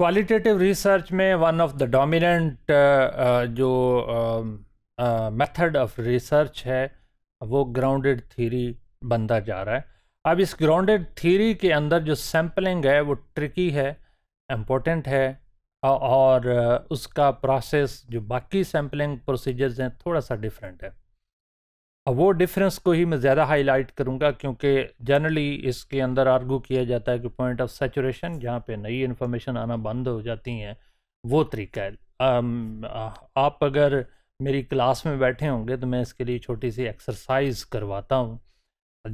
Qualitative research में one of the dominant जो method of research है वो ग्राउंडेड थीरी बनता जा रहा है अब इस ग्राउंडेड थीरी के अंदर जो सैम्पलिंग है वो ट्रिकी है इम्पोर्टेंट है और uh, उसका प्रोसेस जो बाकी सैम्पलिंग प्रोसीजर्स हैं थोड़ा सा डिफरेंट है अब वो डिफरेंस को ही मैं ज़्यादा हाईलाइट करूँगा क्योंकि जनरली इसके अंदर आर्गू किया जाता है कि पॉइंट ऑफ सेचुरेशन जहाँ पे नई इन्फॉर्मेशन आना बंद हो जाती हैं वो तरीका है आम, आप अगर मेरी क्लास में बैठे होंगे तो मैं इसके लिए छोटी सी एक्सरसाइज करवाता हूँ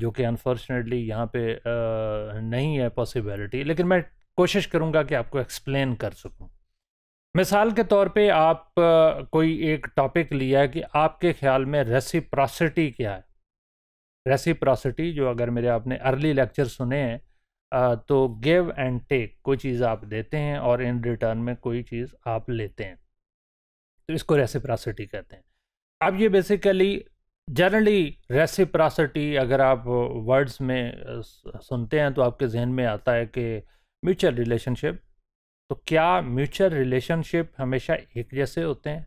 जो कि अनफॉर्चुनेटली यहाँ पे आ, नहीं है पॉसिबिलिटी लेकिन मैं कोशिश करूँगा कि आपको एक्सप्लेन कर सकूँ मिसाल के तौर पे आप कोई एक टॉपिक लिया है कि आपके ख्याल में रेसिप्रॉसिटी क्या है रेसिप्रॉसिटी जो अगर मेरे आपने अर्ली लेक्चर सुने हैं तो गिव एंड टेक कोई चीज़ आप देते हैं और इन रिटर्न में कोई चीज़ आप लेते हैं तो इसको रेसिप्रॉसिटी कहते हैं अब ये बेसिकली जनरली रेसिप्रॉसिटी अगर आप वर्ड्स में सुनते हैं तो आपके जहन में आता है कि म्यूचुअल रिलेशनशिप तो क्या म्यूचुअल रिलेशनशिप हमेशा एक जैसे होते हैं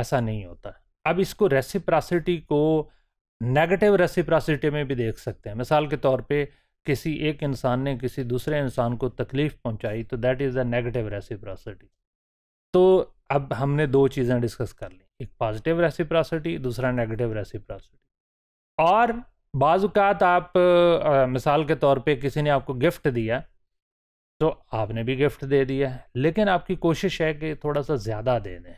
ऐसा नहीं होता अब इसको रेसिप्रासिटी को नेगेटिव रेसिप्रासिटी में भी देख सकते हैं मिसाल के तौर पे किसी एक इंसान ने किसी दूसरे इंसान को तकलीफ़ पहुंचाई तो that is a negative reciprocity तो अब हमने दो चीज़ें डिस्कस कर ली एक पॉजिटिव रेसिप्रासिटी दूसरा नेगेटिव रेसिप्रासिटी और बाज़ात आप आ, मिसाल के तौर पे किसी ने आपको गिफ्ट दिया तो आपने भी गिफ्ट दे दिया है लेकिन आपकी कोशिश है कि थोड़ा सा ज़्यादा दे दें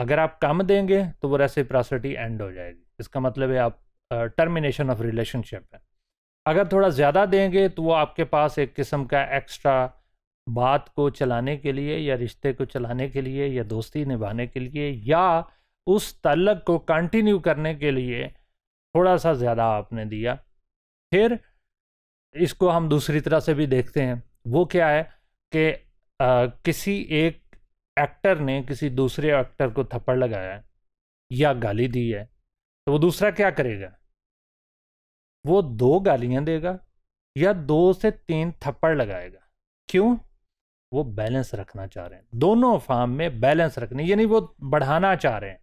अगर आप कम देंगे तो वो रेसिप्रासिटी एंड हो जाएगी इसका मतलब है आप टर्मिनेशन ऑफ रिलेशनशिप है अगर थोड़ा ज़्यादा देंगे तो वो आपके पास एक किस्म का एक्स्ट्रा बात को चलाने के लिए या रिश्ते को चलाने के लिए या दोस्ती निभाने के लिए या उस तलक को कंटिन्यू करने के लिए थोड़ा सा ज़्यादा आपने दिया फिर इसको हम दूसरी तरह से भी देखते हैं वो क्या है कि किसी एक एक्टर ने किसी दूसरे एक्टर को थप्पड़ लगाया है या गाली दी है तो वो दूसरा क्या करेगा वो दो गालियां देगा या दो से तीन थप्पड़ लगाएगा क्यों वो बैलेंस रखना चाह रहे हैं दोनों फार्म में बैलेंस रखनी यानी वो बढ़ाना चाह रहे हैं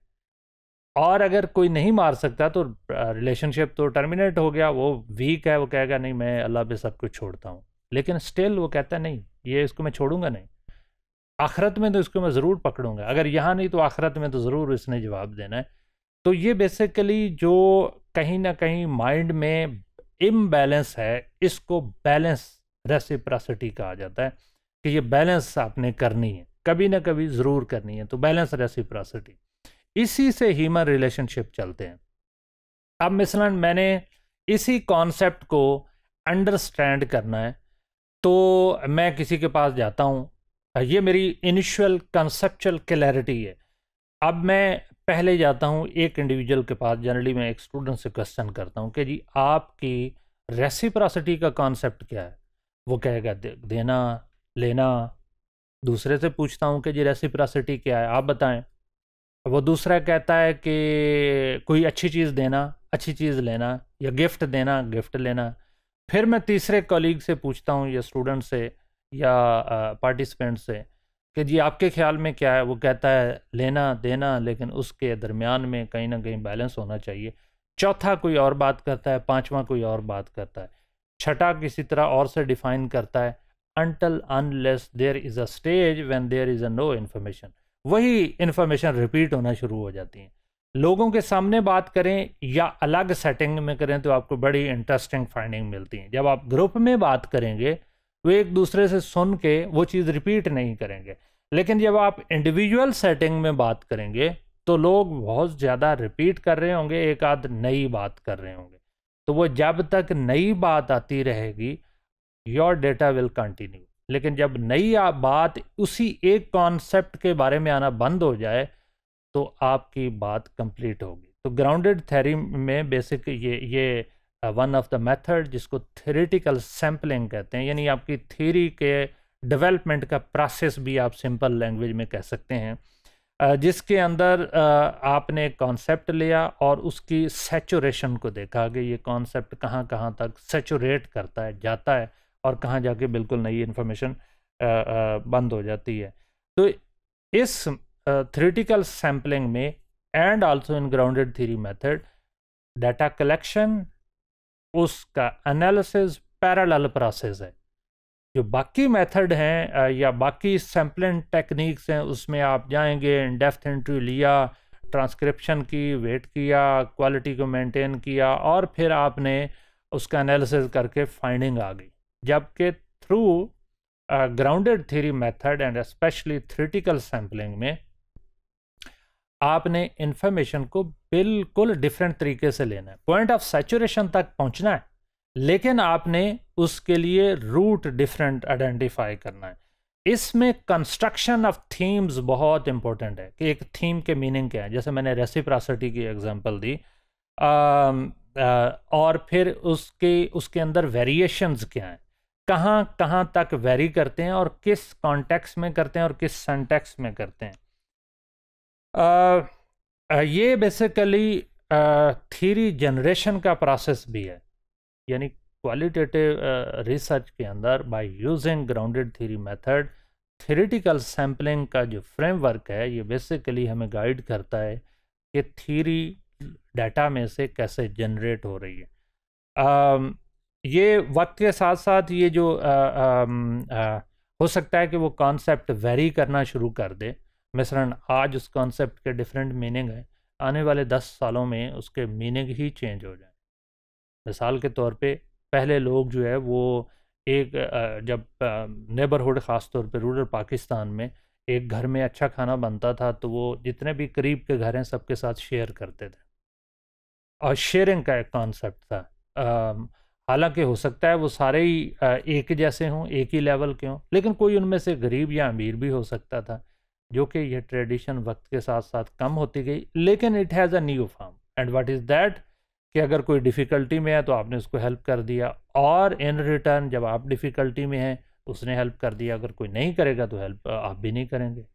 और अगर कोई नहीं मार सकता तो रिलेशनशिप तो टर्मिनेट हो गया वो वीक है वो कहेगा नहीं मैं अल्लाह पे सब कुछ छोड़ता हूँ लेकिन स्टिल वो कहता है नहीं ये इसको मैं छोड़ूंगा नहीं आखरत में तो इसको मैं ज़रूर पकड़ूंगा अगर यहाँ नहीं तो आखरत में तो ज़रूर इसने जवाब देना है तो ये बेसिकली जो कहीं ना कहीं माइंड में इम्बैलेंस है इसको बैलेंस रेसिप्रासिटी कहा जाता है कि ये बैलेंस आपने करनी है कभी ना कभी ज़रूर करनी है तो बैलेंस रेसिप्रासिटी इसी से ह्यूमन रिलेशनशिप चलते हैं अब मिसलन मैंने इसी कॉन्सेप्ट को अंडरस्टैंड करना है तो मैं किसी के पास जाता हूँ ये मेरी इनिशियल कंसेप्चुअल क्लैरिटी है अब मैं पहले जाता हूँ एक इंडिविजुअल के पास जनरली मैं एक स्टूडेंट से क्वेश्चन करता हूँ कि जी आपकी रेसिप्रासिटी का कॉन्सेप्ट क्या है वो कहेगा दे, देना लेना दूसरे से पूछता हूँ कि जी रेसिप्रासिटी क्या है आप बताएं वो दूसरा कहता है कि कोई अच्छी चीज़ देना अच्छी चीज़ लेना या गिफ्ट देना गिफ्ट लेना फिर मैं तीसरे कलीग से पूछता हूँ या स्टूडेंट से या पार्टिसिपेंट से कि जी आपके ख्याल में क्या है वो कहता है लेना देना लेकिन उसके दरमियान में कहीं ना कहीं बैलेंस होना चाहिए चौथा कोई और बात करता है पांचवा कोई और बात करता है छठा किसी तरह और से डिफाइन करता है until unless there is a stage when there is a no information वही इन्फॉर्मेशन रिपीट होना शुरू हो जाती है लोगों के सामने बात करें या अलग सेटिंग में करें तो आपको बड़ी इंटरेस्टिंग फाइंडिंग मिलती है जब आप ग्रुप में बात करेंगे वे तो एक दूसरे से सुन के वो चीज़ रिपीट नहीं करेंगे लेकिन जब आप इंडिविजुअल सेटिंग में बात करेंगे तो लोग बहुत ज़्यादा रिपीट कर रहे होंगे एक आध नई बात कर रहे होंगे तो वो जब तक नई बात आती रहेगी योर डेटा विल कंटिन्यू लेकिन जब नई बात उसी एक कॉन्सेप्ट के बारे में आना बंद हो जाए तो आपकी बात कंप्लीट होगी तो ग्राउंडेड थेरी में बेसिक ये ये वन ऑफ द मेथड जिसको थेरेटिकल सैम्पलिंग कहते हैं यानी आपकी थेरी के डेवलपमेंट का प्रोसेस भी आप सिंपल लैंग्वेज में कह सकते हैं जिसके अंदर आपने कॉन्सेप्ट लिया और उसकी सेचुरेशन को देखा कि ये कॉन्सेप्ट कहाँ कहाँ तक सेचुरेट करता है जाता है और कहाँ जाके बिल्कुल नई इन्फॉर्मेशन बंद हो जाती है तो इस थ्रिटिकल सैम्पलिंग में and also in grounded theory method data collection उसका एनालिसिस पैरल प्रोसेस है जो बाकी मेथड हैं या बाकी सैम्पलिंग टेक्निक्स हैं उसमें आप जाएंगे डेफ्थ इंट्री लिया ट्रांसक्रिप्शन की वेट किया क्वालिटी को मेंटेन किया और फिर आपने उसका एनालिसिस करके फाइंडिंग आ गई जबकि through grounded theory method and specially theoretical sampling में आपने इंफॉर्मेशन को बिल्कुल डिफरेंट तरीके से लेना है पॉइंट ऑफ सेचुरेशन तक पहुंचना है लेकिन आपने उसके लिए रूट डिफरेंट आइडेंटिफाई करना है इसमें कंस्ट्रक्शन ऑफ थीम्स बहुत इंपॉर्टेंट है कि एक थीम के मीनिंग क्या है जैसे मैंने रेसिप्रासिटी की एग्जांपल दी आ, आ, और फिर उसके उसके अंदर वेरिएशंस क्या हैं कहाँ कहाँ तक वेरी करते हैं और किस कॉन्टेक्स्ट में करते हैं और किस सेंटेक्स में करते हैं ये बेसिकली थीरी जनरेशन का प्रोसेस भी है यानी क्वालिटेटिव रिसर्च के अंदर by using grounded theory method theoretical sampling का जो फ्रेमवर्क है ये बेसिकली हमें गाइड करता है कि थीरी डाटा में से कैसे जनरेट हो रही है uh, ये वक्त के साथ साथ ये जो uh, uh, हो सकता है कि वो कॉन्सेप्ट वेरी करना शुरू कर दे मिश्रण आज उस कॉन्सेप्ट के डिफरेंट मीनिंग हैं आने वाले दस सालों में उसके मीनिंग ही चेंज हो जाए मिसाल के तौर पे पहले लोग जो है वो एक जब नेबरहुड ख़ास तौर पे रूरल पाकिस्तान में एक घर में अच्छा खाना बनता था तो वो जितने भी करीब के घर हैं सबके साथ शेयर करते थे और शेयरिंग का एक कॉन्सेप्ट था हालांकि हो सकता है वो सारे ही एक जैसे हों एक ही लेवल के हों लेकिन कोई उनमें से गरीब या अमीर भी हो सकता था जो कि यह ट्रेडिशन वक्त के साथ साथ कम होती गई लेकिन it has a new form and what is that कि अगर कोई डिफ़िकल्टी में है तो आपने उसको हेल्प कर दिया और इन रिटर्न जब आप डिफ़िकल्टी में हैं तो उसने हेल्प कर दिया अगर कोई नहीं करेगा तो हेल्प आप भी नहीं करेंगे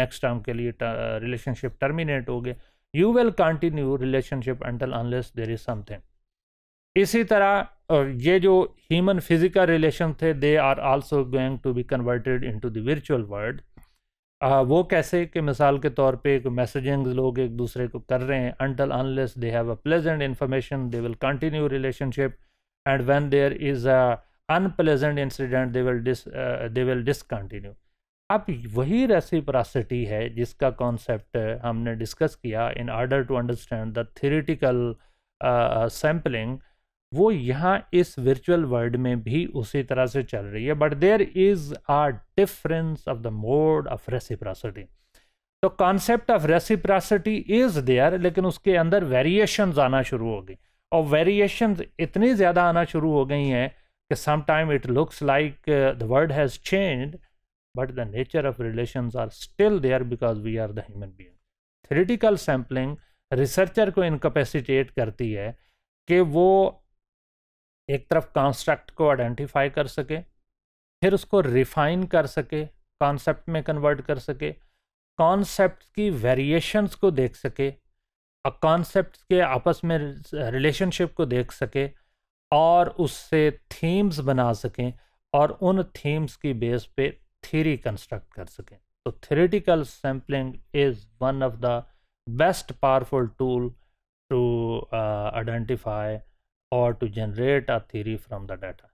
नेक्स्ट टर्म के लिए रिलेशनशिप टर्मिनेट हो गए you will continue relationship until unless there is something इसी तरह ये जो ह्यूमन फिजिकल रिलेशन थे they are also going to be converted into the virtual world uh, वो कैसे कि मिसाल के तौर पे एक मैसेजिंग लोग एक दूसरे को कर रहे हैं until unless they have a pleasant information they will continue relationship and when there is a unpleasant incident they will dis they will discontinue अब वही रेसिप्रासिटी है जिसका कॉन्सेप्ट हमने डिस्कस किया in order to understand the theoretical sampling वो यहाँ इस virtual world में भी उसी तरह से चल रही है but there is a difference of the mode of reciprocity तो concept of reciprocity is there लेकिन उसके अंदर वेरिएशंस आना शुरू हो गई और वेरिएशंस इतनी ज़्यादा आना शुरू हो गई हैं कि sometime it looks like the world has change but the nature of relation are still there because we are the human being theoretical sampling researcher को इनकेपेसिटेट करती है कि वो एक तरफ कॉन्स्ट्रक्ट को आइडेंटिफाई कर सके फिर उसको रिफाइन कर सके कॉन्सेप्ट में कन्वर्ट कर सके कॉन्सेप्ट की वेरिएशंस को देख सके और कॉन्सेप्ट के आपस में रिलेशनशिप को देख सके और उससे थीम्स बना सकें और उन थीम्स की बेस पे थीरी कंस्ट्रक्ट कर सकें तो theoretical sampling is one of the best powerful tool to identify or to generate a theory from the data.